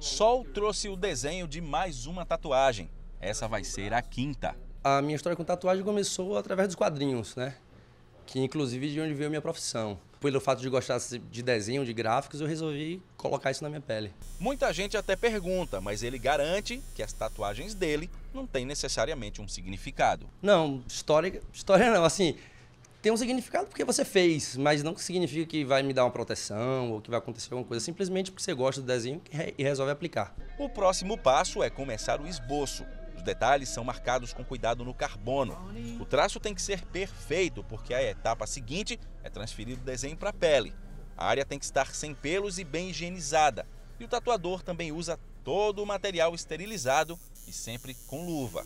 Sol trouxe o desenho de mais uma tatuagem. Essa vai ser a quinta. A minha história com tatuagem começou através dos quadrinhos, né? Que inclusive de onde veio a minha profissão. Pelo fato de gostar de desenho, de gráficos, eu resolvi colocar isso na minha pele. Muita gente até pergunta, mas ele garante que as tatuagens dele não têm necessariamente um significado. Não, história, história não, assim, tem um significado porque você fez, mas não significa que vai me dar uma proteção ou que vai acontecer alguma coisa. Simplesmente porque você gosta do desenho e resolve aplicar. O próximo passo é começar o esboço. Os detalhes são marcados com cuidado no carbono. O traço tem que ser perfeito, porque a etapa seguinte é transferir o desenho para a pele. A área tem que estar sem pelos e bem higienizada. E o tatuador também usa todo o material esterilizado e sempre com luva.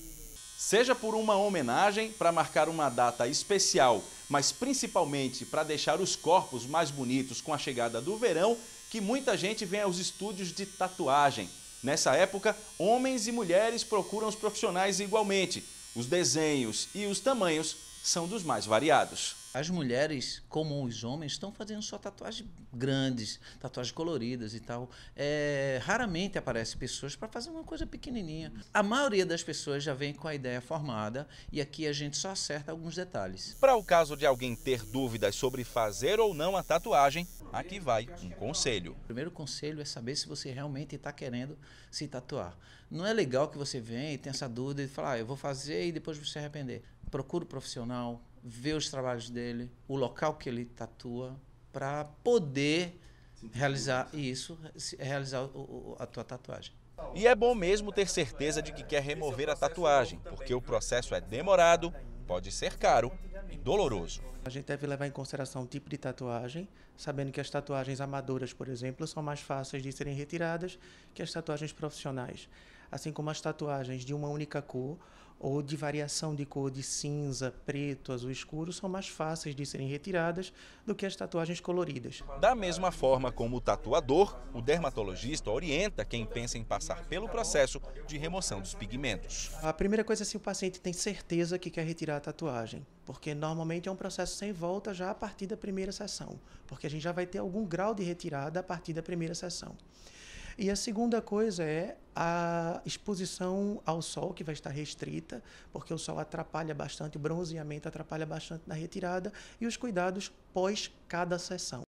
Seja por uma homenagem para marcar uma data especial, mas principalmente para deixar os corpos mais bonitos com a chegada do verão, que muita gente vem aos estúdios de tatuagem. Nessa época, homens e mulheres procuram os profissionais igualmente. Os desenhos e os tamanhos são dos mais variados. As mulheres, como os homens, estão fazendo só tatuagens grandes, tatuagens coloridas e tal. É, raramente aparecem pessoas para fazer uma coisa pequenininha. A maioria das pessoas já vem com a ideia formada e aqui a gente só acerta alguns detalhes. Para o caso de alguém ter dúvidas sobre fazer ou não a tatuagem, aqui vai um conselho. O primeiro conselho é saber se você realmente está querendo se tatuar. Não é legal que você venha e tenha essa dúvida e falar, ah, eu vou fazer e depois você se arrepender procura o profissional, vê os trabalhos dele, o local que ele tatua, para poder realizar isso, realizar o, o, a tua tatuagem. E é bom mesmo ter certeza de que quer remover a tatuagem, porque o processo é demorado, pode ser caro e doloroso. A gente deve levar em consideração o tipo de tatuagem, sabendo que as tatuagens amadoras, por exemplo, são mais fáceis de serem retiradas que as tatuagens profissionais, assim como as tatuagens de uma única cor ou de variação de cor de cinza, preto, azul escuro são mais fáceis de serem retiradas do que as tatuagens coloridas. Da mesma forma como o tatuador, o dermatologista orienta quem pensa em passar pelo processo de remoção dos pigmentos. A primeira coisa é se o paciente tem certeza que quer retirar a tatuagem, porque normalmente é um processo sem volta já a partir da primeira sessão, porque a gente já vai ter algum grau de retirada a partir da primeira sessão. E a segunda coisa é a exposição ao sol, que vai estar restrita, porque o sol atrapalha bastante, o bronzeamento atrapalha bastante na retirada, e os cuidados pós cada sessão.